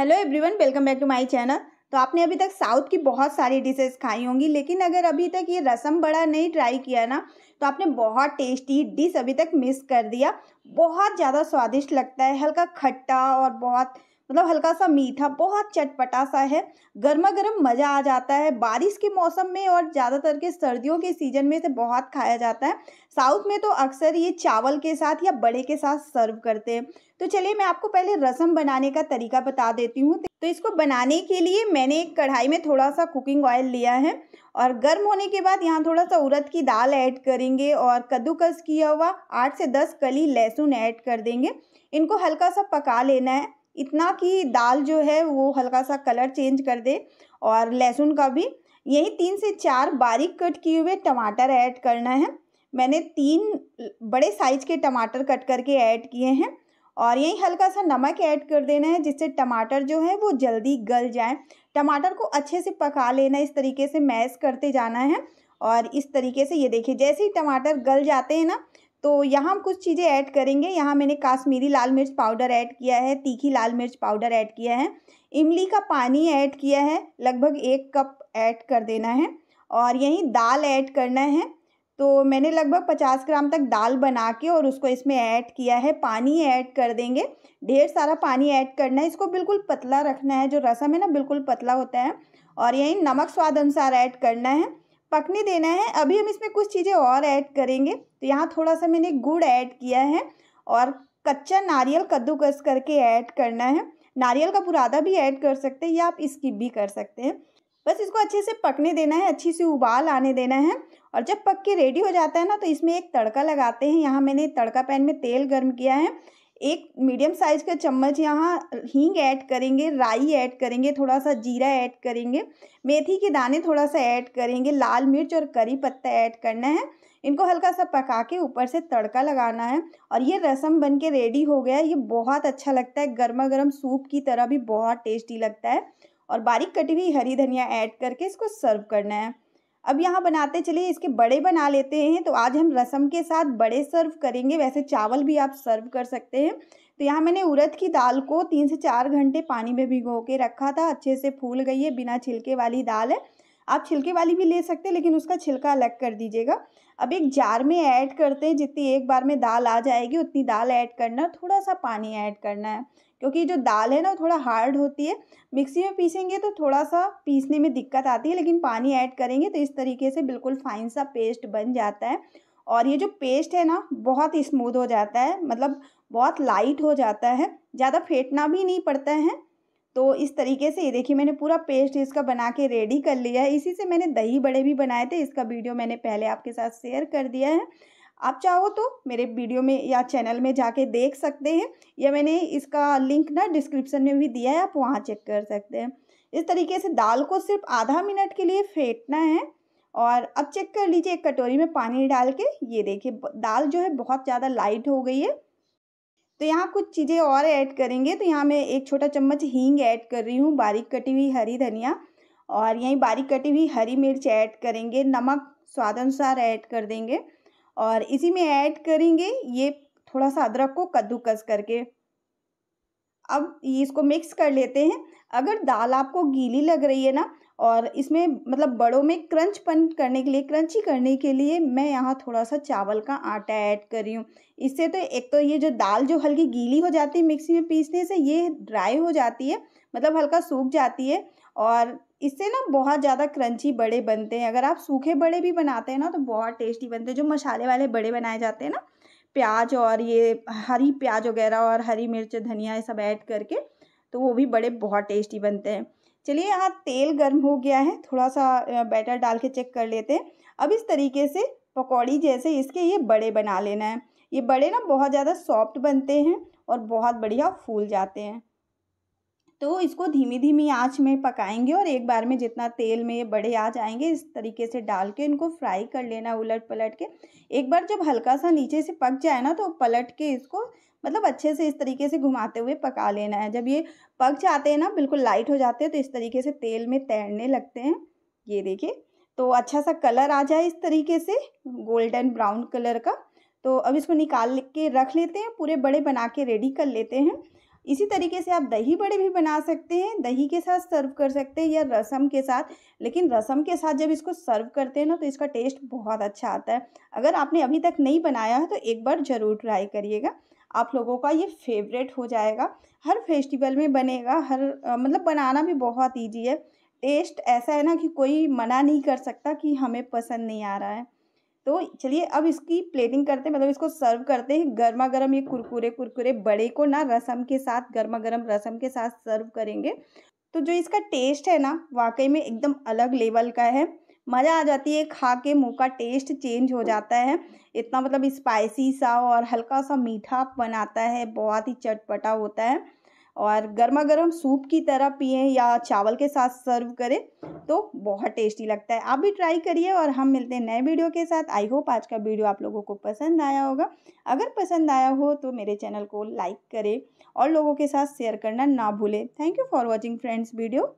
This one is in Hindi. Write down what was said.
hello everyone welcome back to my channel तो आपने अभी तक साउथ की बहुत सारी डिशेस खाई होंगी लेकिन अगर अभी तक ये रसम बड़ा नहीं ट्राई किया ना तो आपने बहुत टेस्टी डिश अभी तक मिस कर दिया बहुत ज़्यादा स्वादिष्ट लगता है हल्का खट्टा और बहुत मतलब हल्का सा मीठा बहुत चटपटा सा है गर्मा गर्म मज़ा आ जाता है बारिश के मौसम में और ज़्यादातर के सर्दियों के सीजन में इसे बहुत खाया जाता है साउथ में तो अक्सर ये चावल के साथ या बड़े के साथ सर्व करते हैं तो चलिए मैं आपको पहले रसम बनाने का तरीका बता देती हूँ तो इसको बनाने के लिए मैंने एक कढ़ाई में थोड़ा सा कुकिंग ऑयल लिया है और गर्म होने के बाद यहाँ थोड़ा सा उड़द की दाल ऐड करेंगे और कद्दूकस किया हुआ आठ से दस कली लहसुन ऐड कर देंगे इनको हल्का सा पका लेना है इतना कि दाल जो है वो हल्का सा कलर चेंज कर दे और लहसुन का भी यही तीन से चार बारीक कट किए हुए टमाटर ऐड करना है मैंने तीन बड़े साइज के टमाटर कट करके ऐड किए हैं और यही हल्का सा नमक ऐड कर देना है जिससे टमाटर जो है वो जल्दी गल जाए टमाटर को अच्छे से पका लेना इस तरीके से मैश करते जाना है और इस तरीके से ये देखिए जैसे ही टमाटर गल जाते हैं ना तो यहाँ हम कुछ चीज़ें ऐड करेंगे यहाँ मैंने काश्मीरी लाल मिर्च पाउडर ऐड किया है तीखी लाल मिर्च पाउडर ऐड किया है इमली का पानी ऐड किया है लगभग एक कप ऐड कर देना है और यहीं दाल ऐड करना है तो मैंने लगभग पचास ग्राम तक दाल बना के और उसको इसमें ऐड किया है पानी ऐड कर देंगे ढेर सारा पानी ऐड करना है इसको बिल्कुल पतला रखना है जो रसम है ना बिल्कुल पतला होता है और यहीं नमक स्वाद अनुसार ऐड करना है पकने देना है अभी हम इसमें कुछ चीज़ें और ऐड करेंगे तो यहाँ थोड़ा सा मैंने गुड़ ऐड किया है और कच्चा नारियल कद्दूकस करके ऐड करना है नारियल का पुरादा भी ऐड कर सकते हैं या आप स्किप भी कर सकते हैं बस इसको अच्छे से पकने देना है अच्छी सी उबाल आने देना है और जब पक के रेडी हो जाता है ना तो इसमें एक तड़का लगाते हैं यहाँ मैंने तड़का पैन में तेल गर्म किया है एक मीडियम साइज का चम्मच यहाँ हींग ऐड करेंगे राई ऐड करेंगे थोड़ा सा जीरा ऐड करेंगे मेथी के दाने थोड़ा सा ऐड करेंगे लाल मिर्च और करी पत्ता ऐड करना है इनको हल्का सा पका के ऊपर से तड़का लगाना है और ये रसम बन के रेडी हो गया ये बहुत अच्छा लगता है गर्मा गर्म सूप की तरह भी बहुत टेस्टी लगता है और बारीक कटी हुई हरी धनिया ऐड करके इसको सर्व करना है अब यहाँ बनाते चलिए इसके बड़े बना लेते हैं तो आज हम रसम के साथ बड़े सर्व करेंगे वैसे चावल भी आप सर्व कर सकते हैं तो यहाँ मैंने उड़द की दाल को तीन से चार घंटे पानी में भिगो के रखा था अच्छे से फूल गई है बिना छिलके वाली दाल है आप छिलके वाली भी ले सकते हैं लेकिन उसका छिलका अलग कर दीजिएगा अब एक जार में ऐड करते हैं जितनी एक बार में दाल आ जाएगी उतनी दाल ऐड करना थोड़ा सा पानी ऐड करना है क्योंकि जो दाल है ना वो थोड़ा हार्ड होती है मिक्सी में पीसेंगे तो थोड़ा सा पीसने में दिक्कत आती है लेकिन पानी ऐड करेंगे तो इस तरीके से बिल्कुल फाइन सा पेस्ट बन जाता है और ये जो पेस्ट है ना बहुत स्मूद हो जाता है मतलब बहुत लाइट हो जाता है ज़्यादा फेंटना भी नहीं पड़ता है तो इस तरीके से ये देखिए मैंने पूरा पेस्ट इसका बना के रेडी कर लिया है इसी से मैंने दही बड़े भी बनाए थे इसका वीडियो मैंने पहले आपके साथ शेयर कर दिया है आप चाहो तो मेरे वीडियो में या चैनल में जाके देख सकते हैं या मैंने इसका लिंक ना डिस्क्रिप्शन में भी दिया है आप वहाँ चेक कर सकते हैं इस तरीके से दाल को सिर्फ आधा मिनट के लिए फेंटना है और अब चेक कर लीजिए एक कटोरी में पानी डाल के ये देखिए दाल जो है बहुत ज़्यादा लाइट हो गई है तो यहाँ कुछ चीज़ें और ऐड करेंगे तो यहाँ मैं एक छोटा चम्मच हींग ऐड कर रही हूँ बारीक कटी हुई हरी धनिया और यहीं बारीक कटी हुई हरी मिर्च ऐड करेंगे नमक स्वाद अनुसार ऐड कर देंगे और इसी में ऐड करेंगे ये थोड़ा सा अदरक को कद्दूकस करके अब इसको मिक्स कर लेते हैं अगर दाल आपको गीली लग रही है ना और इसमें मतलब बड़ों में क्रंचपन करने के लिए क्रंची करने के लिए मैं यहाँ थोड़ा सा चावल का आटा ऐड कर रही हूँ इससे तो एक तो ये जो दाल जो हल्की गीली हो जाती है मिक्सी में पीसने से ये ड्राई हो जाती है मतलब हल्का सूख जाती है और इससे ना बहुत ज़्यादा क्रंची बड़े बनते हैं अगर आप सूखे बड़े भी बनाते हैं ना तो बहुत टेस्टी बनते हैं जो मसाले वाले बड़े बनाए जाते हैं ना प्याज और ये हरी प्याज वगैरह और हरी मिर्च धनिया ये सब ऐड करके तो वो भी बड़े बहुत टेस्टी बनते हैं चलिए यहाँ तेल गर्म हो गया है थोड़ा सा बैटर डाल के चेक कर लेते हैं अब इस तरीके से पकौड़ी जैसे इसके ये बड़े बना लेना है ये बड़े ना बहुत ज़्यादा सॉफ्ट बनते हैं और बहुत बढ़िया फूल जाते हैं तो इसको धीमी धीमी आंच में पकाएंगे और एक बार में जितना तेल में ये बड़े आ जाएंगे इस तरीके से डाल के इनको फ्राई कर लेना उलट पलट के एक बार जब हल्का सा नीचे से पक जाए ना तो पलट के इसको मतलब अच्छे से इस तरीके से घुमाते हुए पका लेना है जब ये पक जाते हैं ना बिल्कुल लाइट हो जाते हैं तो इस तरीके से तेल में तैरने लगते हैं ये देखिए तो अच्छा सा कलर आ जाए इस तरीके से गोल्डन ब्राउन कलर का तो अब इसको निकाल के रख लेते हैं पूरे बड़े बना के रेडी कर लेते हैं इसी तरीके से आप दही बड़े भी बना सकते हैं दही के साथ सर्व कर सकते हैं या रसम के साथ लेकिन रसम के साथ जब इसको सर्व करते हैं ना तो इसका टेस्ट बहुत अच्छा आता है अगर आपने अभी तक नहीं बनाया है तो एक बार ज़रूर ट्राई करिएगा आप लोगों का ये फेवरेट हो जाएगा हर फेस्टिवल में बनेगा हर मतलब बनाना भी बहुत ईजी है टेस्ट ऐसा है ना कि कोई मना नहीं कर सकता कि हमें पसंद नहीं आ रहा है तो चलिए अब इसकी प्लेटिंग करते हैं मतलब इसको सर्व करते हैं गर्मा गर्म ये कुरकुरे कुरकुरे बड़े को ना रसम के साथ गर्मा गर्म रसम के साथ सर्व करेंगे तो जो इसका टेस्ट है ना वाकई में एकदम अलग लेवल का है मज़ा आ जाती है खा के मुँह का टेस्ट चेंज हो जाता है इतना मतलब स्पाइसी सा और हल्का सा मीठा बनाता है बहुत ही चटपटा होता है और गर्मा गर्म सूप की तरह पिए या चावल के साथ सर्व करें तो बहुत टेस्टी लगता है आप भी ट्राई करिए और हम मिलते हैं नए वीडियो के साथ आई होप आज का वीडियो आप लोगों को पसंद आया होगा अगर पसंद आया हो तो मेरे चैनल को लाइक करें और लोगों के साथ शेयर करना ना भूलें thank you for watching friends video